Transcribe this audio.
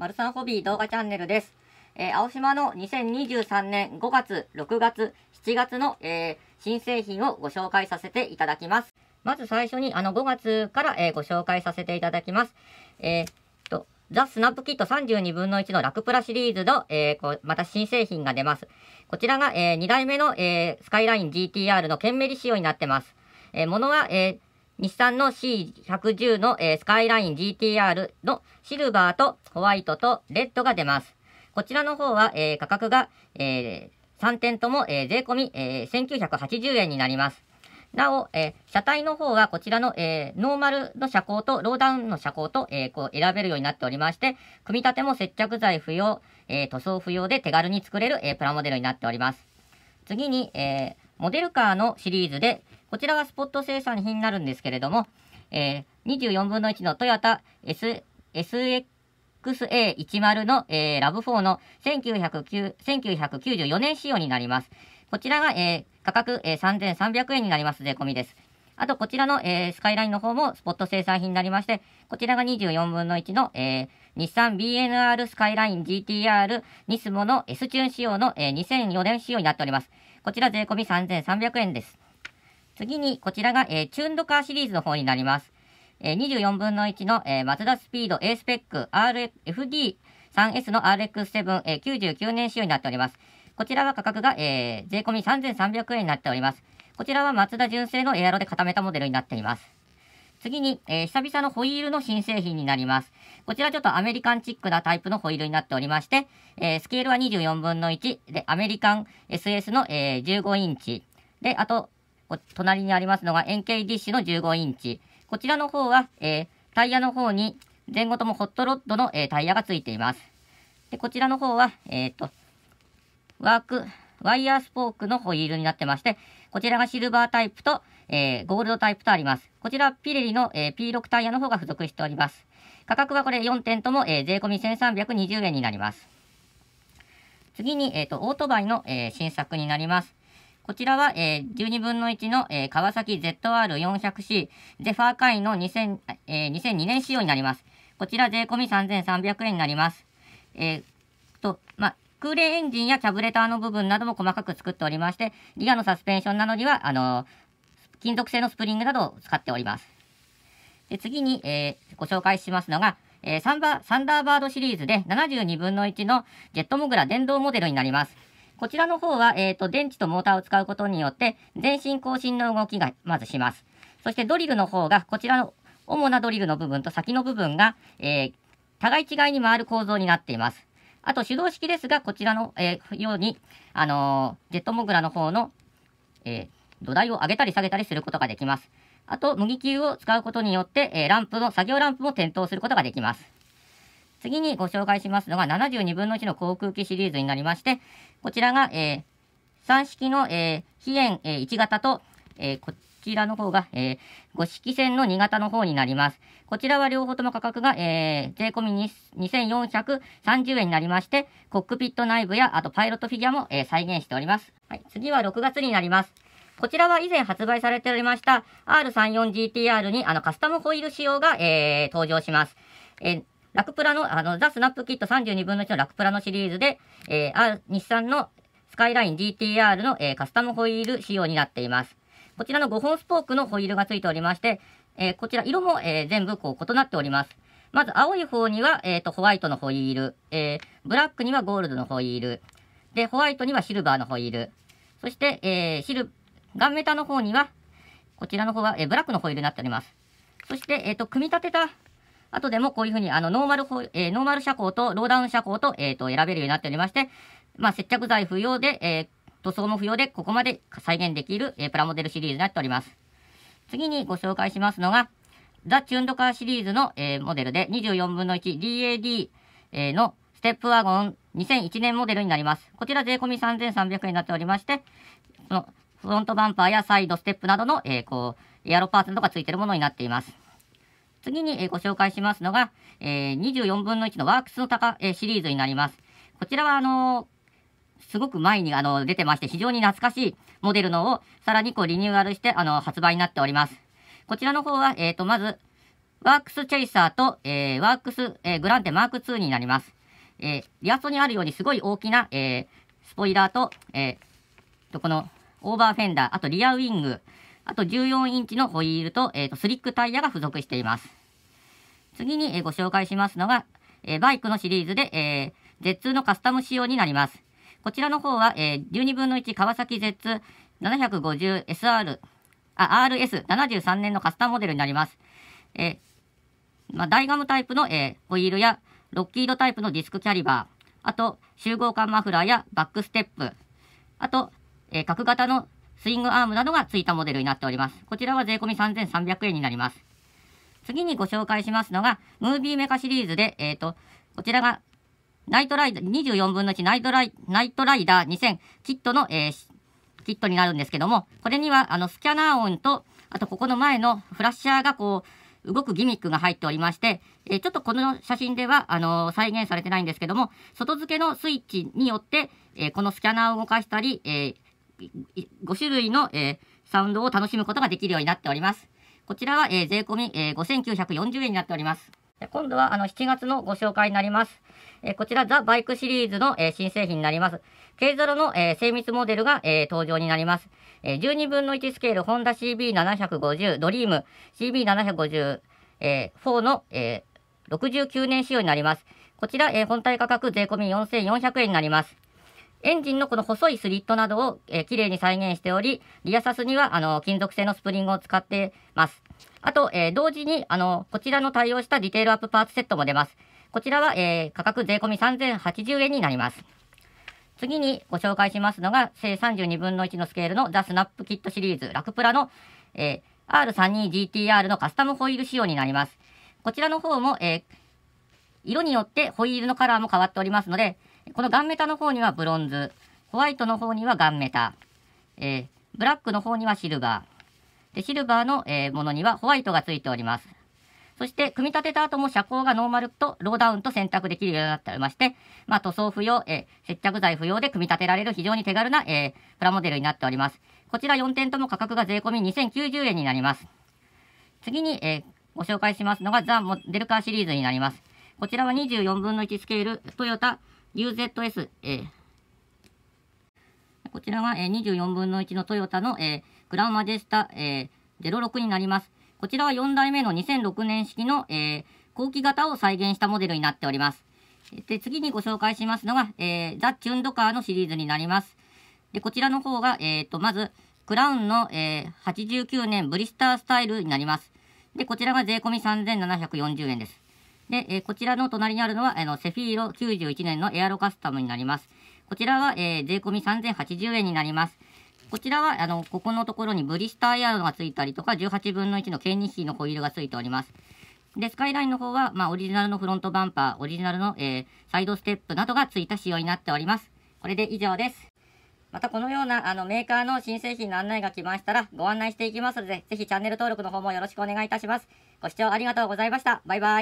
マルサンホビー動画チャンネルです。えー、青島の2023年5月、6月、7月の、えー、新製品をご紹介させていただきます。まず最初に、あの、5月から、えー、ご紹介させていただきます。えー、と、ザ・スナップキット32分の1のラクプラシリーズの、えー、こうまた新製品が出ます。こちらが、えー、2代目の、えー、スカイライン GTR の懸命メリ仕様になってます。えー、物は、えー日産の C110 の、えー、スカイライン GTR のシルバーとホワイトとレッドが出ます。こちらの方は、えー、価格が、えー、3点とも、えー、税込み、えー、1980円になります。なお、えー、車体の方はこちらの、えー、ノーマルの車高とローダウンの車高と、えー、こう選べるようになっておりまして、組み立ても接着剤不要、え塗装不要で手軽に作れる、えプラモデルになっております。次に、えモデルカーのシリーズで、こちらがスポット生産品になるんですけれども、えー、24分の1のトヨタ S、SXA10 の、えー、ラブ4の1994年仕様になります。こちらが、えー、価格、えー、3300円になります。税込みです。あと、こちらの、えー、スカイラインの方もスポット生産品になりまして、こちらが24分の1の、えー、日産 BNR スカイライン GTR ニスモの S チューン仕様の、えー、2004年仕様になっております。こちら税込み3300円です。次に、こちらが、えー、チューンドカーシリーズの方になります。えー、24分の1の、えー、マツダスピード A スペック RFD3S の RX7、えー、99年仕様になっております。こちらは価格が、えー、税込3300円になっております。こちらはマツダ純正のエアロで固めたモデルになっています。次に、えー、久々のホイールの新製品になります。こちらちょっとアメリカンチックなタイプのホイールになっておりまして、えー、スケールは24分の1で、アメリカン SS の、えー、15インチ。で、あと、隣にありますのが円形ディッシュの15インチ。こちらの方は、えー、タイヤの方に前後ともホットロッドの、えー、タイヤがついています。で、こちらの方は、えっ、ー、と、ワーク、ワイヤースポークのホイールになってまして、こちらがシルバータイプと、えー、ゴールドタイプとあります。こちらはピレリの、えー、P6 タイヤの方が付属しております。価格はこれ4点とも、えー、税込1320円になります。次に、えっ、ー、と、オートバイの、えー、新作になります。こちらは、えー、12分の1の、えー、川崎 ZR400C ゼファーカインの2000、えー、2002年仕様になります。こちら税込3300円になります。えー、と、ま、空冷エンジンやキャブレターの部分なども細かく作っておりまして、リアのサスペンションなどには、あの金属製のスプリングなどを使っております。で次に、えー、ご紹介しますのが、えーサンバ、サンダーバードシリーズで72分の1のジェットモグラ電動モデルになります。こちらの方は、えっ、ー、と、電池とモーターを使うことによって、全身更新の動きがまずします。そしてドリルの方が、こちらの主なドリルの部分と先の部分が、えー、互い違いに回る構造になっています。あと手動式ですが、こちらの、えー、ように、あのー、ジェットモグラの方の、えー、土台を上げたり下げたりすることができます。あと、麦球を使うことによって、えランプの、作業ランプも点灯することができます。次にご紹介しますのが72分の1の航空機シリーズになりまして、こちらが、えー、3式の、えー、飛円、えー、1型と、えこちらの方が、え5式線の2型の方になります。こちらは両方とも価格が、え税込み2430円になりまして、コックピット内部や、あとパイロットフィギュアも、え再現しております。はい、次は6月になります。こちらは以前発売されておりました R34GTR にあのカスタムホイール仕様が、えー、登場します。えラクプラの、あの、ザ・スナップキット32分の1のラクプラのシリーズで、えー、日産のスカイライン GTR の、えー、カスタムホイール仕様になっています。こちらの5本スポークのホイールが付いておりまして、えー、こちら色も、えー、全部こう異なっております。まず青い方には、えーと、ホワイトのホイール、えー、ブラックにはゴールドのホイール、で、ホワイトにはシルバーのホイール、そして、えー、シル、ガンメタの方には、こちらの方は、えー、ブラックのホイールになっております。そして、えっ、ー、と、組み立てた後でもこういうふうにあのノーマル、えー、ノーマル車高とローダウン車高と,、えー、と選べるようになっておりまして、まあ、接着剤不要で、えー、塗装も不要でここまで再現できる、えー、プラモデルシリーズになっております。次にご紹介しますのが、ザ・チュンドカーシリーズの、えー、モデルで24分の 1DAD、えー、のステップワゴン2001年モデルになります。こちら税込3300円になっておりまして、このフロントバンパーやサイドステップなどの、えー、こう、エアロパーツどが付いているものになっています。次に、えご紹介しますのが、え24分の1のワークスの高、えシリーズになります。こちらは、あのすごく前にあの出てまして、非常に懐かしいモデルのをさらにこうリニューアルしてあの発売になっております。こちらの方は、えー、とまず、ワークスチェイサーと、えー、ワークス、えー、グランテマーク2になります。えー、リアソにあるようにすごい大きな、えー、スポイラーと、えー、とこのオーバーフェンダー、あとリアウィング、あと14インチのホイールと,、えー、とスリックタイヤが付属しています。次に、えご紹介しますのが、えバイクのシリーズで、えー、Z2 のカスタム仕様になります。こちらの方は、えー、12分の1川崎 Z750SR、あ、RS73 年のカスタムモデルになります。えー、まあ、ダイガムタイプの、えー、ホイールや、ロッキードタイプのディスクキャリバー、あと、集合管マフラーやバックステップ、あと、えー、角型のスイングアームなどが付いたモデルになっております。こちらは税込3300円になります。次にご紹介しますのが、ムービーメカシリーズで、えっ、ー、と、こちらが、ナイトライダー、24分の1ナイトライ、ナイトライダー2000キットの、えー、キットになるんですけども、これには、あの、スキャナー音と、あと、ここの前のフラッシャーがこう、動くギミックが入っておりまして、えー、ちょっとこの写真ではあのー、再現されてないんですけども、外付けのスイッチによって、えー、このスキャナーを動かしたり、え5種類の、えー、サウンドを楽しむことができるようになっております。こちらは、えー、税込み、えー、5940円になっております。今度はあの7月のご紹介になります。えー、こちらザ・バイクシリーズの、えー、新製品になります。軽ゼロの、えー、精密モデルが、え登場になります。え12分の1スケールホンダ CB750 ドリーム CB750、え4の、え69年仕様になります。こちら、え本体価格税込み4400円になります。エンジンのこの細いスリットなどを、えー、綺麗に再現しており、リアサスにはあの金属製のスプリングを使ってます。あと、えー、同時にあのこちらの対応したディテールアップパーツセットも出ます。こちらは、えー、価格税込み3080円になります。次にご紹介しますのが、正32分の1のスケールのザ・スナップキットシリーズラクプラの、えー、R32GTR のカスタムホイール仕様になります。こちらの方も、えー、色によってホイールのカラーも変わっておりますので、このガンメタの方にはブロンズ、ホワイトの方にはガンメタ、えー、ブラックの方にはシルバー、でシルバーの、えー、ものにはホワイトがついております。そして、組み立てた後も車高がノーマルとローダウンと選択できるようになっておりまして、まあ、塗装不要、え接着剤不要で組み立てられる非常に手軽な、えー、プラモデルになっております。こちら4点とも価格が税込み2090円になります。次に、えー、ご紹介しますのがザ・モデルカーシリーズになります。こちらは24分の1スケールトヨタ UZS、えー、こちらは、えー、24分の1のトヨタの、えー、グランマジェスタ、えー、06になります。こちらは4代目の2006年式の、えー、後期型を再現したモデルになっております。で次にご紹介しますのが、えー、ザ・チュンドカーのシリーズになります。でこちらの方が、えーと、まず、クラウンの、えー、89年ブリスタースタイルになります。でこちらが税込み3740円です。で、えこちらの隣にあるのは、あの、セフィーロ91年のエアロカスタムになります。こちらは、え税込み3080円になります。こちらは、あの、ここのところにブリスターエアロが付いたりとか、18分の1のケンニ k シーのホイールが付いております。で、スカイラインの方は、まあ、オリジナルのフロントバンパー、オリジナルの、えー、サイドステップなどが付いた仕様になっております。これで以上です。またこのようなあのメーカーの新製品の案内が来ましたらご案内していきますので、ぜひチャンネル登録の方もよろしくお願いいたします。ご視聴ありがとうございました。バイバイ。